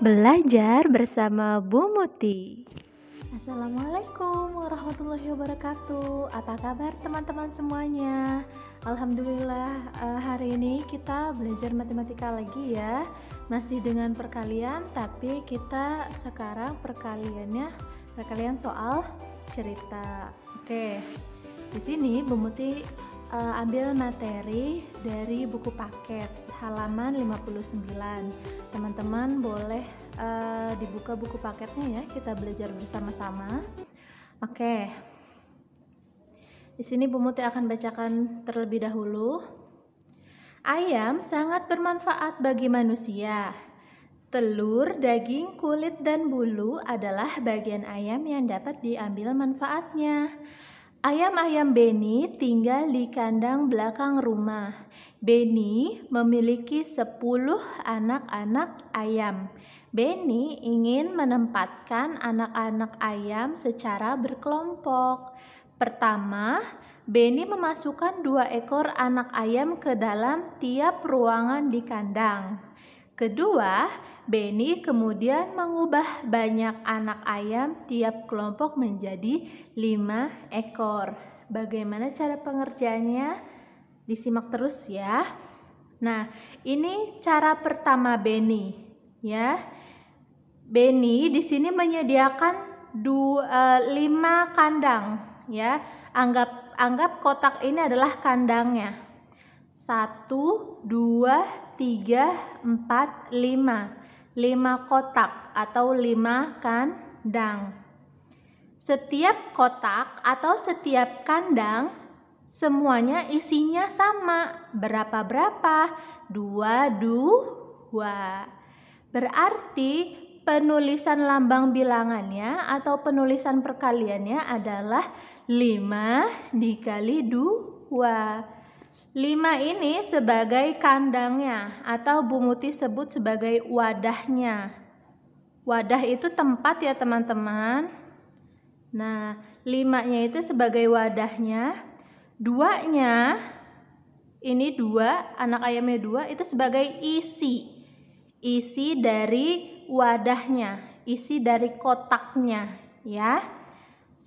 Belajar bersama Bu Muti. Assalamualaikum warahmatullahi wabarakatuh. Apa kabar teman-teman semuanya? Alhamdulillah eh, hari ini kita belajar matematika lagi ya. Masih dengan perkalian tapi kita sekarang perkaliannya perkalian soal cerita. Oke. Di sini Bu Muti uh, ambil materi dari buku paket halaman 59. Teman-teman boleh uh, dibuka buku paketnya ya, kita belajar bersama-sama. Oke. Okay. Di sini Bu akan bacakan terlebih dahulu. Ayam sangat bermanfaat bagi manusia. Telur, daging, kulit, dan bulu adalah bagian ayam yang dapat diambil manfaatnya. Ayam-ayam Beni tinggal di kandang belakang rumah. Beni memiliki 10 anak-anak ayam. Beni ingin menempatkan anak-anak ayam secara berkelompok. Pertama, Beni memasukkan dua ekor anak ayam ke dalam tiap ruangan di kandang. Kedua, Benny kemudian mengubah banyak anak ayam tiap kelompok menjadi lima ekor. Bagaimana cara pengerjaannya? Disimak terus ya. Nah, ini cara pertama Benny ya. Benny di sini menyediakan dua, eh, lima kandang ya. Anggap anggap kotak ini adalah kandangnya. Satu, dua, 3, 4, 5. 5 kotak atau 5 kandang. Setiap kotak atau setiap kandang semuanya isinya sama. Berapa-berapa? 2, 2. Berarti penulisan lambang bilangannya atau penulisan perkaliannya adalah 5 dikali 2. Lima ini sebagai kandangnya atau Bumuti sebut sebagai wadahnya. Wadah itu tempat ya teman-teman. Nah, limanya itu sebagai wadahnya. Duanya, ini dua, anak ayamnya dua, itu sebagai isi. Isi dari wadahnya, isi dari kotaknya ya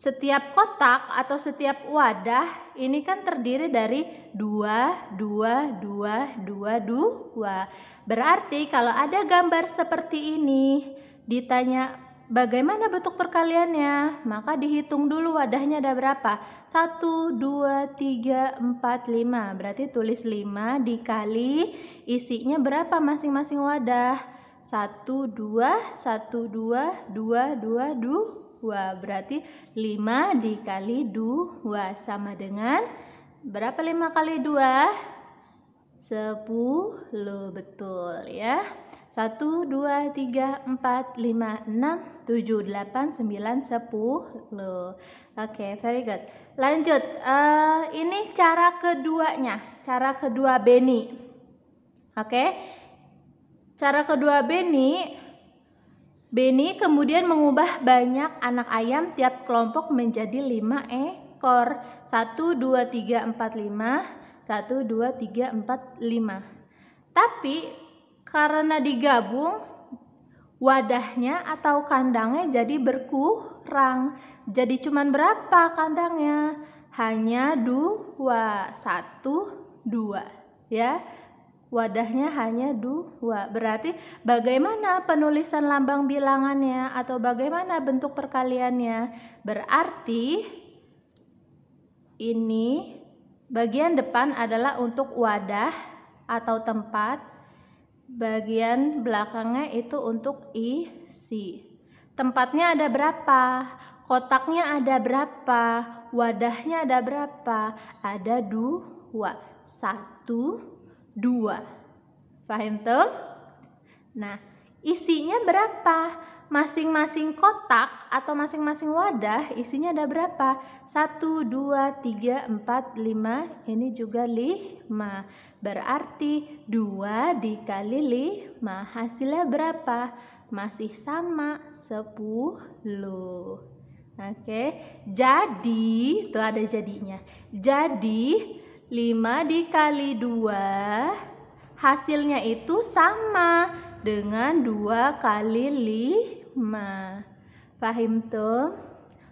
setiap kotak atau setiap wadah ini kan terdiri dari dua, dua, dua, dua, dua. Berarti kalau ada gambar seperti ini, ditanya bagaimana bentuk perkaliannya, maka dihitung dulu wadahnya ada berapa. Satu, dua, tiga, empat, lima. Berarti tulis lima dikali isinya berapa masing-masing wadah. Satu, dua, satu, dua, dua, dua, dua. 2 berarti 5 dikali 2 sama dengan berapa 5 kali 2? 10 betul ya 1, 2, 3, 4, 5, 6, 7, 8, 9, 10 Oke, very good Lanjut, uh, ini cara keduanya Cara kedua Benny Oke okay. Cara kedua Benny Beni kemudian mengubah banyak anak ayam tiap kelompok menjadi 5 ekor. 1 2 3 4 5, 1 2 3 4 5. Tapi karena digabung wadahnya atau kandangnya jadi berkurang. Jadi cuman berapa kandangnya? Hanya dua, satu, dua, ya wadahnya hanya dua. Berarti bagaimana penulisan lambang bilangannya atau bagaimana bentuk perkaliannya? Berarti ini bagian depan adalah untuk wadah atau tempat. Bagian belakangnya itu untuk isi. Tempatnya ada berapa? Kotaknya ada berapa? Wadahnya ada berapa? Ada dua. Satu, dua. paham tuh? Nah, isinya berapa? Masing-masing kotak atau masing-masing wadah isinya ada berapa? Satu, dua, tiga, empat, lima. Ini juga lima. Berarti dua dikali lima. Hasilnya berapa? Masih sama sepuluh. Oke, jadi tuh ada jadinya. Jadi 5 dikali 2 hasilnya itu sama dengan 2 kali 5. Fahim tuh?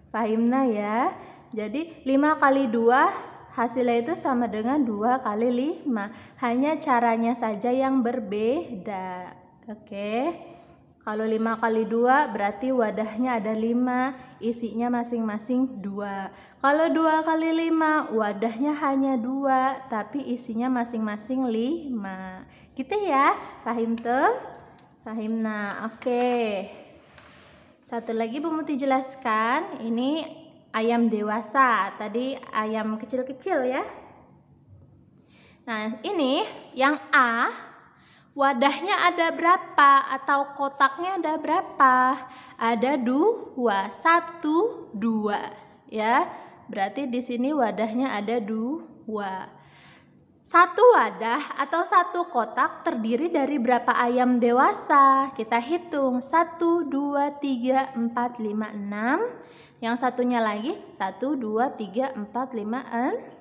Fahimna ya. Jadi 5 kali 2 hasilnya itu sama dengan 2 kali 5. Hanya caranya saja yang berbeda. Oke. Okay. Kalau 5 kali 2 berarti wadahnya ada 5, isinya masing-masing 2. Kalau 2 kali 5 wadahnya hanya 2, tapi isinya masing-masing 5. Gitu ya, pahim tuh? Pahim nah, oke. Satu lagi Bu Muti jelaskan, ini ayam dewasa, tadi ayam kecil-kecil ya. Nah, ini yang A wadahnya ada berapa atau kotaknya ada berapa? Ada dua, satu, dua, ya. Berarti di sini wadahnya ada dua. Satu wadah atau satu kotak terdiri dari berapa ayam dewasa? Kita hitung satu, dua, tiga, empat, lima, enam. Yang satunya lagi satu, dua, tiga, empat, lima, enam.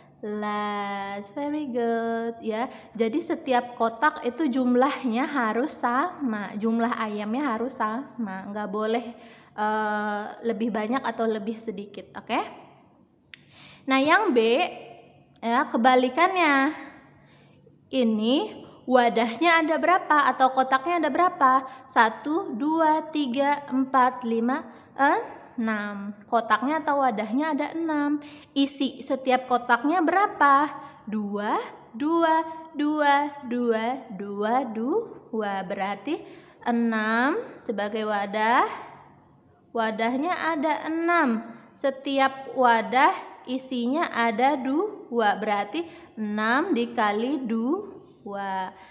less very good ya jadi setiap kotak itu jumlahnya harus sama jumlah ayamnya harus sama nggak boleh uh, lebih banyak atau lebih sedikit oke okay? nah yang B ya kebalikannya ini wadahnya ada berapa atau kotaknya ada berapa satu dua tiga empat lima eh? 6. Kotaknya atau wadahnya ada 6. Isi setiap kotaknya berapa? 2, 2, 2, 2, 2, 2. Berarti 6 sebagai wadah. Wadahnya ada 6. Setiap wadah isinya ada 2. Berarti 6 dikali 2.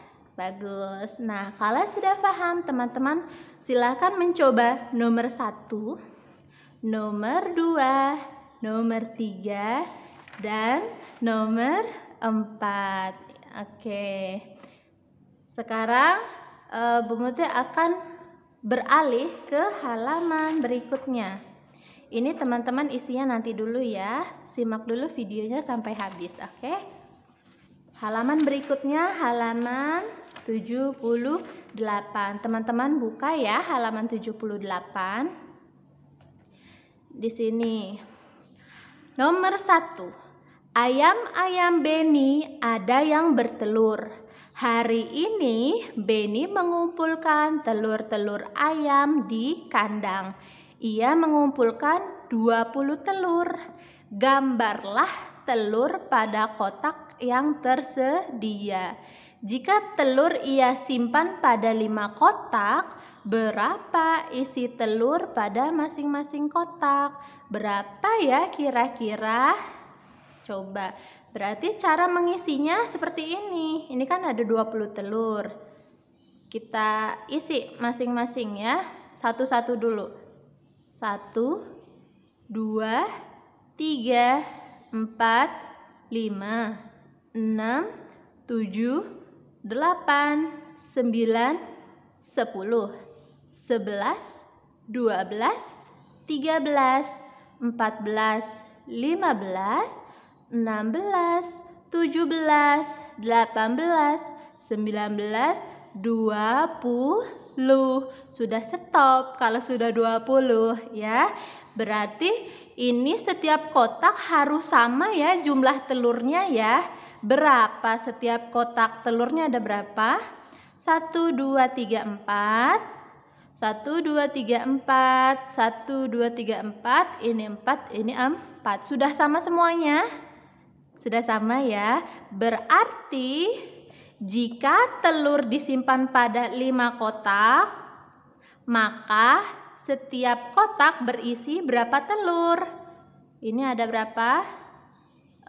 Bagus. Nah, kalau sudah paham teman-teman, silahkan mencoba nomor satu, nomor dua, nomor tiga, dan nomor empat. Oke. Sekarang uh, Bu Mutia akan beralih ke halaman berikutnya. Ini teman-teman isinya nanti dulu ya. Simak dulu videonya sampai habis, oke? Halaman berikutnya halaman 78. Teman-teman buka ya halaman 78. Di sini. Nomor 1. Ayam-ayam Beni ada yang bertelur. Hari ini Beni mengumpulkan telur-telur ayam di kandang. Ia mengumpulkan 20 telur. Gambarlah telur pada kotak yang tersedia. Jika telur ia simpan pada lima kotak, berapa isi telur pada masing-masing kotak? Berapa ya kira-kira? Coba, berarti cara mengisinya seperti ini. Ini kan ada 20 telur. Kita isi masing-masing ya. Satu-satu dulu. Satu, dua, tiga, empat, lima, enam, tujuh, delapan, sembilan, sepuluh, sebelas, dua belas, tiga belas, empat belas, lima belas, enam belas, tujuh belas, delapan belas, sembilan belas, dua puluh. Sudah stop kalau sudah dua puluh ya. Berarti ini setiap kotak harus sama ya jumlah telurnya ya. Berapa setiap kotak telurnya ada berapa? 1, 2, 3, 4. 1, 2, 3, 4. 1, 2, 3, 4. Ini 4, ini 4. Sudah sama semuanya? Sudah sama ya. Berarti jika telur disimpan pada 5 kotak, maka setiap kotak berisi berapa telur? Ini ada berapa?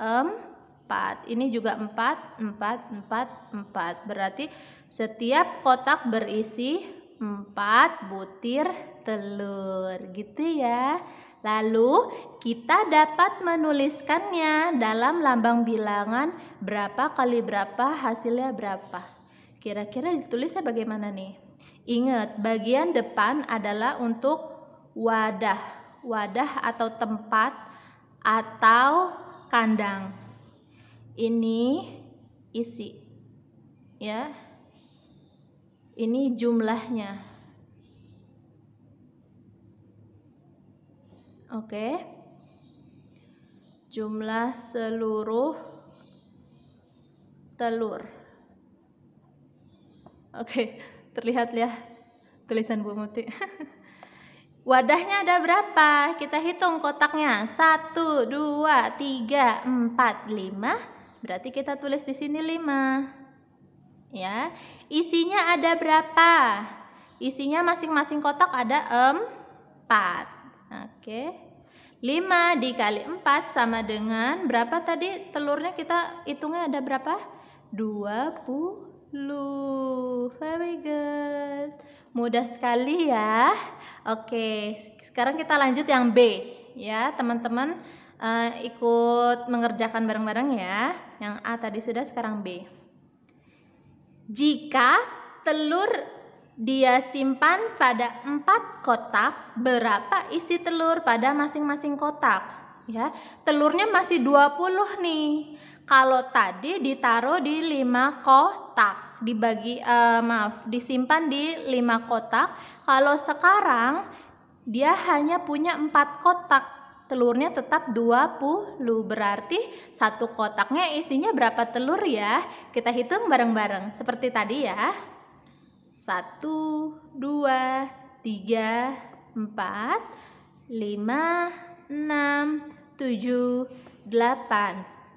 Empat. Ini juga empat, empat, empat, empat. Berarti setiap kotak berisi empat butir telur. Gitu ya. Lalu kita dapat menuliskannya dalam lambang bilangan berapa kali berapa hasilnya berapa. Kira-kira ditulisnya bagaimana nih? Ingat, bagian depan adalah untuk wadah, wadah atau tempat atau kandang. Ini isi. Ya. Ini jumlahnya. Oke. Jumlah seluruh telur. Oke. Terlihat ya tulisan Bu Muti. Wadahnya ada berapa? Kita hitung kotaknya. satu dua tiga empat lima Berarti kita tulis di sini lima Ya. Isinya ada berapa? Isinya masing-masing kotak ada empat Oke. 5 dikali 4 sama dengan berapa tadi telurnya kita hitungnya ada berapa? 20 lu. Very good. Mudah sekali ya. Oke, sekarang kita lanjut yang B ya, teman-teman uh, ikut mengerjakan bareng-bareng ya. Yang A tadi sudah, sekarang B. Jika telur dia simpan pada empat kotak, berapa isi telur pada masing-masing kotak? Ya, telurnya masih 20 nih. Kalau tadi ditaruh di lima kotak, dibagi uh, maaf, disimpan di lima kotak. Kalau sekarang dia hanya punya empat kotak. Telurnya tetap 20, berarti satu kotaknya isinya berapa telur ya? Kita hitung bareng-bareng seperti tadi ya. 1 2 3 4 5 6 7 8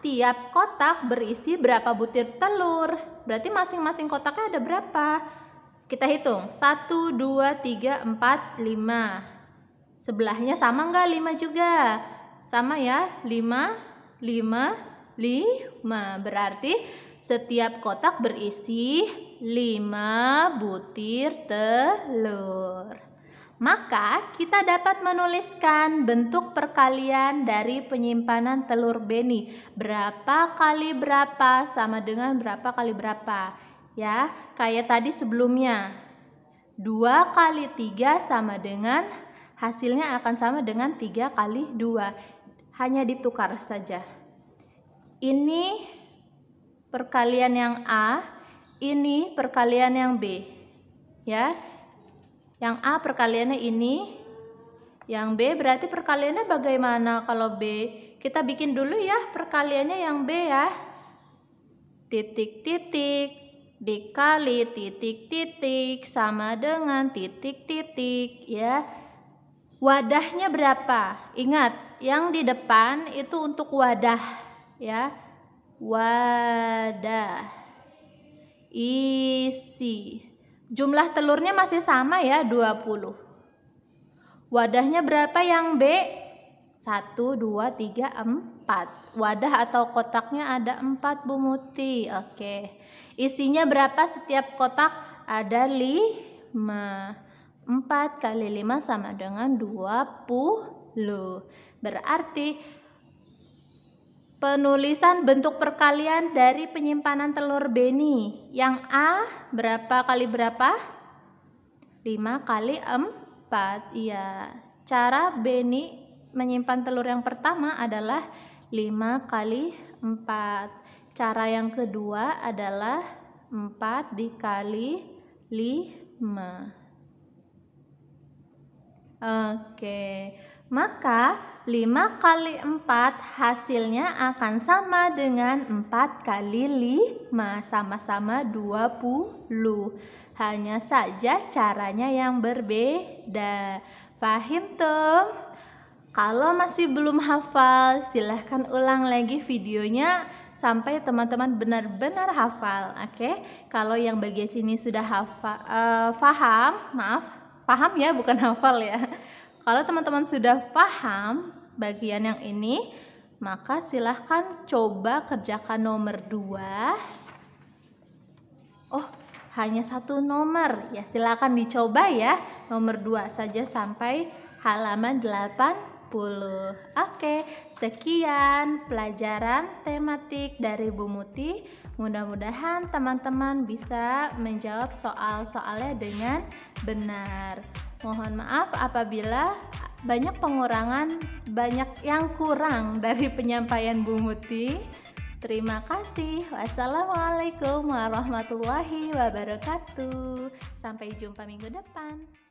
tiap kotak berisi berapa butir telur. Berarti masing-masing kotaknya ada berapa? Kita hitung. 1, 2, 3, 4, 5. Sebelahnya sama nggak 5 juga? Sama ya, 5, 5, 5. Berarti setiap kotak berisi 5 butir telur. Maka kita dapat menuliskan bentuk perkalian dari penyimpanan telur beni. Berapa kali berapa sama dengan berapa kali berapa. Ya, kayak tadi sebelumnya. 2 kali 3 sama dengan hasilnya akan sama dengan 3 kali 2. Hanya ditukar saja. Ini perkalian yang A, ini perkalian yang B. Ya, yang A perkaliannya ini. Yang B berarti perkaliannya bagaimana kalau B? Kita bikin dulu ya perkaliannya yang B ya. Titik-titik dikali titik-titik sama dengan titik-titik ya. Wadahnya berapa? Ingat, yang di depan itu untuk wadah ya. Wadah isi Jumlah telurnya masih sama ya, 20. Wadahnya berapa yang B? 1, 2, 3, 4. Wadah atau kotaknya ada 4 Bu Muti. Oke. Isinya berapa setiap kotak? Ada 5. 4 kali 5 sama dengan 20. Berarti Penulisan bentuk perkalian dari penyimpanan telur beni. Yang A berapa kali berapa? 5 kali 4. Iya. Cara beni menyimpan telur yang pertama adalah 5 kali 4. Cara yang kedua adalah 4 dikali 5. Oke. Okay. Maka 5 kali 4 hasilnya akan sama dengan 4 kali 5 sama-sama 20 Hanya saja caranya yang berbeda Fahim tuh. Kalau masih belum hafal silahkan ulang lagi videonya sampai teman-teman benar-benar hafal, oke? Okay? Kalau yang bagian sini sudah hafal, uh, eh, faham, maaf, paham ya, bukan hafal ya. Kalau teman-teman sudah paham bagian yang ini, maka silahkan coba kerjakan nomor 2. Oh, hanya satu nomor. Ya, silahkan dicoba ya. Nomor 2 saja sampai halaman 80. Oke, sekian pelajaran tematik dari Bu Muti. Mudah-mudahan teman-teman bisa menjawab soal-soalnya dengan benar. Mohon maaf apabila banyak pengurangan, banyak yang kurang dari penyampaian Bu Muti. Terima kasih. Wassalamualaikum warahmatullahi wabarakatuh. Sampai jumpa minggu depan.